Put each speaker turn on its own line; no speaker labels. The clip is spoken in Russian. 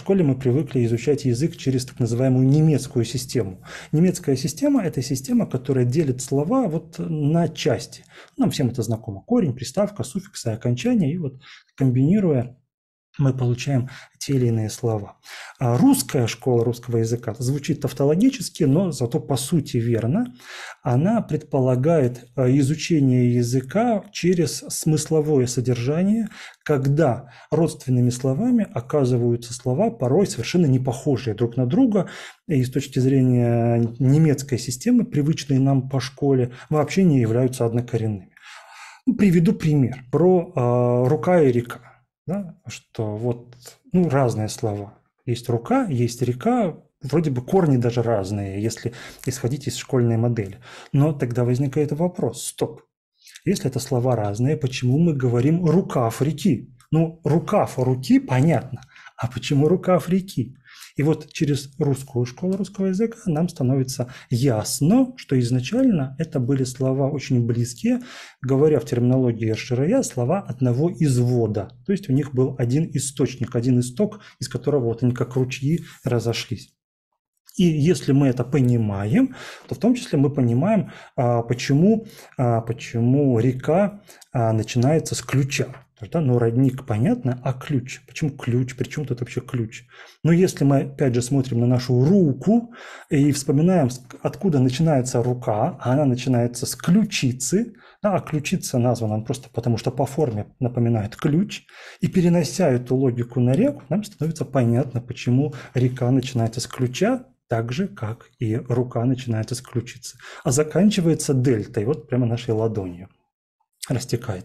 школе мы привыкли изучать язык через так называемую немецкую систему. Немецкая система – это система, которая делит слова вот на части. Нам всем это знакомо. Корень, приставка, суффиксы, окончание. И вот комбинируя мы получаем те или иные слова. А русская школа русского языка звучит тавтологически, но зато по сути верно. Она предполагает а, изучение языка через смысловое содержание, когда родственными словами оказываются слова, порой совершенно не похожие друг на друга, и с точки зрения немецкой системы, привычные нам по школе, вообще не являются однокоренными. Приведу пример про э, рука и река да, что вот ну, разные слова. Есть рука, есть река, вроде бы корни даже разные, если исходить из школьной модели. Но тогда возникает вопрос, стоп, если это слова разные, почему мы говорим «рукав реки»? Ну, рукав руки понятно, а почему рукав реки? И вот через русскую школу русского языка нам становится ясно, что изначально это были слова очень близкие, говоря в терминологии Ширая, слова одного извода. То есть у них был один источник, один исток, из которого вот они как ручьи разошлись. И если мы это понимаем, то в том числе мы понимаем, а, почему, а, почему река а, начинается с ключа. Да, но ну, родник, понятно, а ключ? Почему ключ? Причем тут вообще ключ? Но ну, если мы, опять же, смотрим на нашу руку и вспоминаем, откуда начинается рука, а она начинается с ключицы, да, а ключица названа просто потому, что по форме напоминает ключ, и перенося эту логику на реку, нам становится понятно, почему река начинается с ключа, так же, как и рука начинается с ключицы, а заканчивается дельтой, вот прямо нашей ладонью, растекает.